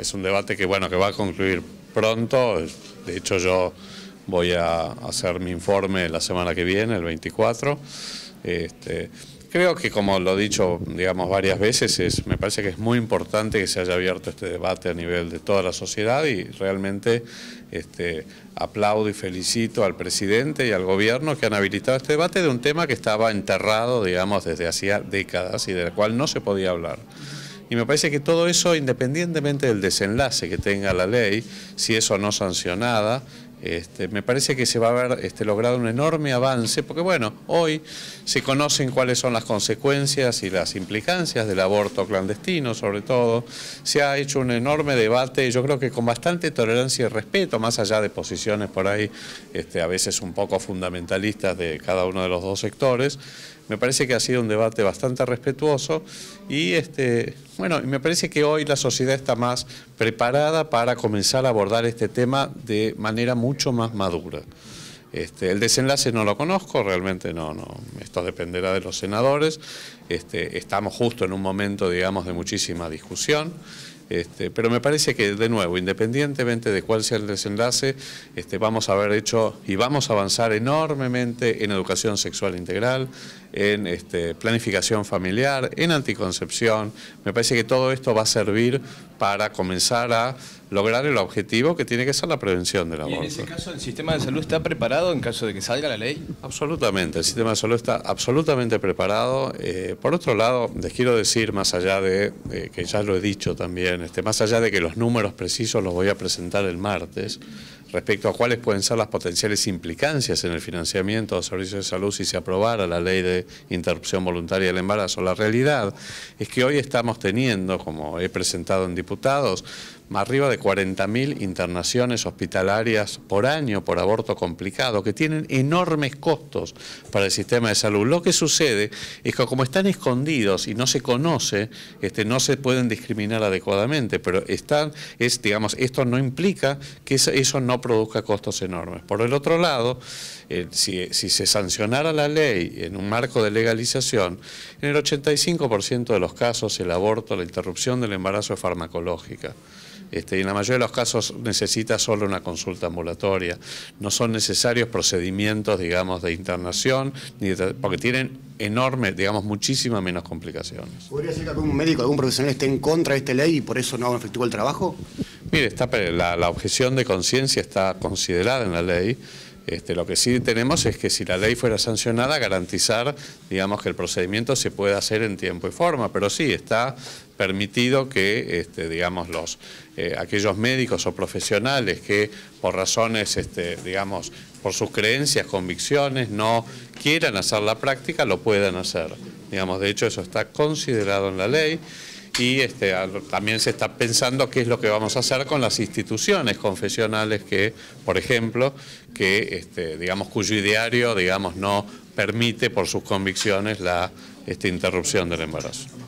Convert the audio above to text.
es un debate que, bueno, que va a concluir pronto. De hecho, yo voy a hacer mi informe la semana que viene, el 24. Este, creo que, como lo he dicho, digamos, varias veces, me parece que es muy importante que se haya abierto este debate a nivel de toda la sociedad y realmente este, aplaudo y felicito al presidente y al gobierno que han habilitado este debate de un tema que estaba enterrado, digamos, desde hacía décadas y del cual no se podía hablar. Y me parece que todo eso, independientemente del desenlace que tenga la ley, si es o no sancionada, este, me parece que se va a haber este, logrado un enorme avance, porque bueno, hoy se conocen cuáles son las consecuencias y las implicancias del aborto clandestino, sobre todo. Se ha hecho un enorme debate, yo creo que con bastante tolerancia y respeto, más allá de posiciones por ahí, este, a veces un poco fundamentalistas de cada uno de los dos sectores. Me parece que ha sido un debate bastante respetuoso y este, bueno, me parece que hoy la sociedad está más preparada para comenzar a abordar este tema de manera muy mucho más madura. Este, el desenlace no lo conozco, realmente no, no. Esto dependerá de los senadores. Este, estamos justo en un momento, digamos, de muchísima discusión. Este, pero me parece que, de nuevo, independientemente de cuál sea el desenlace, este, vamos a haber hecho y vamos a avanzar enormemente en educación sexual integral, en este, planificación familiar, en anticoncepción. Me parece que todo esto va a servir para comenzar a lograr el objetivo que tiene que ser la prevención del aborto. en ese caso el sistema de salud está preparado en caso de que salga la ley? Absolutamente, el sistema de salud está absolutamente preparado. Eh, por otro lado, les quiero decir, más allá de eh, que ya lo he dicho también, este, más allá de que los números precisos los voy a presentar el martes, respecto a cuáles pueden ser las potenciales implicancias en el financiamiento de servicios de salud si se aprobara la ley de interrupción voluntaria del embarazo. La realidad es que hoy estamos teniendo, como he presentado en diputados, arriba de 40.000 internaciones hospitalarias por año por aborto complicado, que tienen enormes costos para el sistema de salud. Lo que sucede es que como están escondidos y no se conoce, este, no se pueden discriminar adecuadamente, pero están, es, digamos, esto no implica que eso, no produzca costos enormes. Por el otro lado, eh, si, si se sancionara la ley en un marco de legalización, en el 85% de los casos el aborto, la interrupción del embarazo es farmacológica. Este, en la mayoría de los casos necesita solo una consulta ambulatoria. No son necesarios procedimientos, digamos, de internación, ni porque tienen enormes, digamos, muchísimas menos complicaciones. ¿Podría ser que algún médico, algún profesional esté en contra de esta ley y por eso no efectivo el trabajo? Mire, está, la objeción de conciencia está considerada en la ley. Este, lo que sí tenemos es que si la ley fuera sancionada, garantizar, digamos, que el procedimiento se pueda hacer en tiempo y forma, pero sí está permitido que, este, digamos, los, eh, aquellos médicos o profesionales que por razones, este, digamos, por sus creencias, convicciones, no quieran hacer la práctica, lo puedan hacer. Digamos, de hecho, eso está considerado en la ley y este, también se está pensando qué es lo que vamos a hacer con las instituciones confesionales que, por ejemplo, que este, digamos cuyo ideario digamos no permite por sus convicciones la interrupción del embarazo.